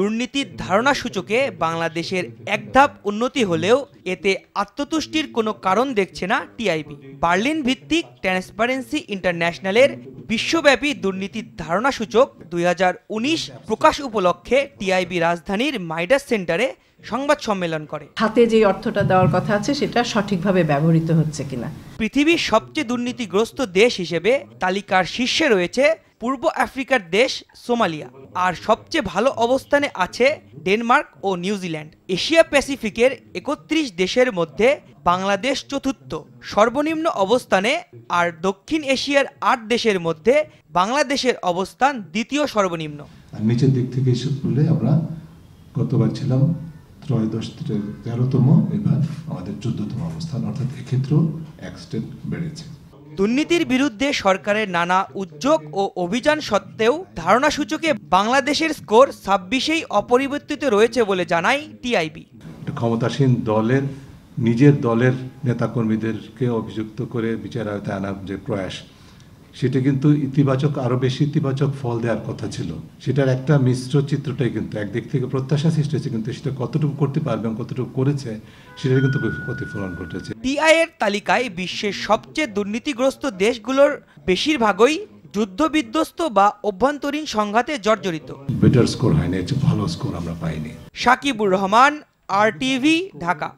দুর্নীতির ধারণা সূচকে বাংলাদেশের এক ধাপ উন্নতি হলেও এতে আত্মতুষ্টির কোনো কারণ দেখছে না টিআইবি বার্লিন ভিত্তিক ট্রান্সপারেন্সি ইন্টারন্যাশনালের বিশ্বব্যাপী দুর্নীতির ধারণা সূচক দুই প্রকাশ উপলক্ষে টিআইবি রাজধানীর মাইডাস সেন্টারে সংবাদ সম্মেলন করে হাতে যে অর্থটা দেওয়ার কথা আছে সেটা সঠিকভাবে ব্যবহৃত হচ্ছে কিনা পৃথিবীর সবচেয়ে দুর্নীতিগ্রস্ত দেশ হিসেবে তালিকার শীর্ষে রয়েছে পূর্ব আফ্রিকার দেশ সোমালিয়া আর সবচেয়ে ভালো অবস্থানে আছে ডেনমার্ক ও নিউজিল্যান্ড এশিয়া প্যাসিফিকের একত্রিশ দেশের মধ্যে বাংলাদেশ চতুর্থ সর্বনিম্ন অবস্থানে আর দক্ষিণ এশিয়ার আট দেশের মধ্যে বাংলাদেশের অবস্থান দ্বিতীয় সর্বনিম্ন নিচের দিক থেকে এসব করলে আমরা গতবার ছিলাম দশ তেরোতম এবার আমাদের চোদ্দতম অবস্থান অর্থাৎ এক্ষেত্রেও এক স্টেপ বেড়েছে দুর্নীতির বিরুদ্ধে সরকারের নানা উদ্যোগ ও অভিযান সত্ত্বেও ধারণা সূচকে বাংলাদেশের স্কোর ছাব্বিশেই অপরিবর্তিত রয়েছে বলে জানায় টিআইবি ক্ষমতাসীন দলের নিজের দলের নেতাকর্মীদেরকে অভিযুক্ত করে বিচারায়তে আনার যে প্রয়াস সেটা কিন্তু ইতিবাচক আরো বেশি ইতিবাচক ফল দেওয়ার কথা ছিল সেটার একটা মিশ্র চিত্রটাই কিন্তু একদিক থেকে প্রত্যাশা সৃষ্টি হয়েছে কিন্তু সেটা কতটুকু করতে পারবে এবং কতটুকু করেছে সেটা কিন্তু প্রতিফলন ঘটেছে টিআই এর তালিকায় বিশ্বের সবচেয়ে দুর্নীতিগ্রস্ত দেশগুলোর বেশিরভাগই যুদ্ধ বিধ্বস্ত বা অভ্যন্তরীণ সংঘাতে জর্জরিত বেটার স্কোর হয়নি ভালো স্কোর আমরা পাইনি সাকিবুর রহমান আর টিভি ঢাকা